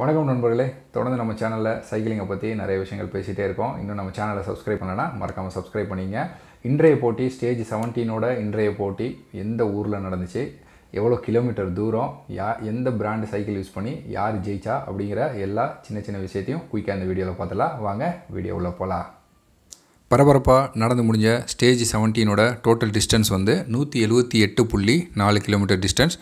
வணக்கம் நண்பர்களே தொடர்ந்து நம்ம சேனலில் சைக்கிளிங்கை பற்றி நிறைய விஷயங்கள் பேசிகிட்டே இருக்கோம் இன்னும் நம்ம சேனலை சப்ஸ்கிரைப் பண்ணலாம் மறக்காமல் சப்ஸ்கிரைப் பண்ணிங்க இன்றைய போட்டி ஸ்டேஜ் செவன்டீனோட இன்றைய போட்டி எந்த ஊரில் நடந்துச்சு எவ்வளோ கிலோமீட்டர் தூரம் யா எந்த பிராண்டு சைக்கிள் யூஸ் பண்ணி யார் ஜெயிச்சா அப்படிங்கிற எல்லா சின்ன சின்ன விஷயத்தையும் குயிக்காக இந்த வீடியோவில் பார்த்துலாம் வாங்க வீடியோவில் போகலாம் பரபரப்பாக நடந்து முடிஞ்ச ஸ்டேஜ் செவன்டீனோட டோட்டல் டிஸ்டன்ஸ் வந்து நூற்றி எழுபத்தி எட்டு புள்ளி நாலு கிலோமீட்டர் டிஸ்டன்ஸ்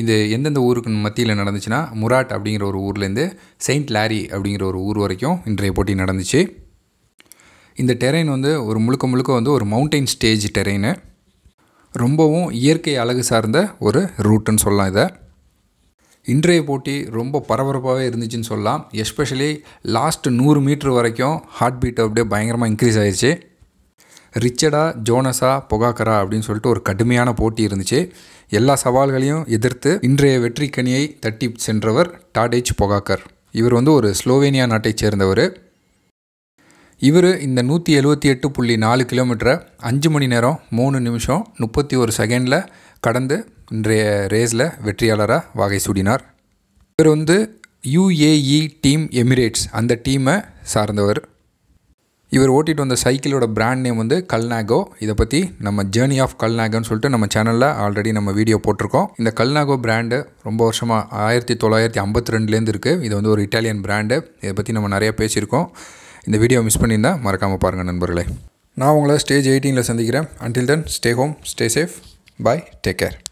இந்த எந்தெந்த ஊருக்கு மத்தியில் நடந்துச்சுன்னா முராட் அப்படிங்கிற ஒரு ஊர்லேருந்து செயின்ட் லாரி அப்படிங்கிற ஒரு ஊர் வரைக்கும் இன்றைய போட்டி நடந்துச்சு இந்த டெரெயின் வந்து ஒரு முழுக்க முழுக்க வந்து ஒரு மவுண்டெயின் ஸ்டேஜ் டெரெயின் ரொம்பவும் இயற்கை அழகு சார்ந்த ஒரு ரூட்டுன்னு சொல்லலாம் இதை இன்றைய போட்டி ரொம்ப பரபரப்பாகவே இருந்துச்சுன்னு சொல்லலாம் எஸ்பெஷலி லாஸ்ட் நூறு மீட்ரு வரைக்கும் ஹார்ட் பீட் அப்படியே பயங்கரமாக இன்க்ரீஸ் ஆயிடுச்சு ரிச்சர்டா ஜோனஸா பொகாக்கரா அப்படின்னு சொல்லிட்டு ஒரு கடுமையான போட்டி இருந்துச்சு எல்லா சவால்களையும் எதிர்த்து இன்றைய வெற்றி கனியை தட்டி சென்றவர் டாடேஜ் பொகாக்கர் இவர் வந்து ஒரு ஸ்லோவேனியா நாட்டைச் சேர்ந்தவர் இவர் இந்த நூற்றி எழுபத்தி எட்டு புள்ளி நாலு கிலோமீட்டரை அஞ்சு மணி நேரம் மூணு நிமிஷம் முப்பத்தி ஒரு செகண்டில் கடந்து இன்றைய ரேஸில் வெற்றியாளராக வாகை சூடினார் இவர் வந்து யுஏஇ டீம் எமிரேட்ஸ் அந்த டீமை சார்ந்தவர் இவர் ஓட்டிகிட்டு வந்த சைக்கிளோட பிராண்ட் நேம் வந்து கல்நாகோ இதை பற்றி நம்ம ஜேர்னி ஆஃப் கல்நாகோன்னு சொல்லிட்டு நம்ம சேனலில் ஆல்ரெடி நம்ம வீடியோ போட்டிருக்கோம் இந்த கல்நாகோ பிராண்டு ரொம்ப வருஷமாக ஆயிரத்தி தொள்ளாயிரத்தி ஐம்பத்தி ரெண்டுலேருந்து இருக்குது இது வந்து ஒரு இட்டாலியன் பிராண்டு இதை பற்றி நம்ம நிறையா பேசியிருக்கோம் இந்த வீடியோ மிஸ் பண்ணியிருந்தால் மறக்காமல் பாருங்கள் நண்பர்களே நான் உங்களை ஸ்டேஜ் எயிட்டீனில் சந்திக்கிறேன் until then stay home stay safe bye take care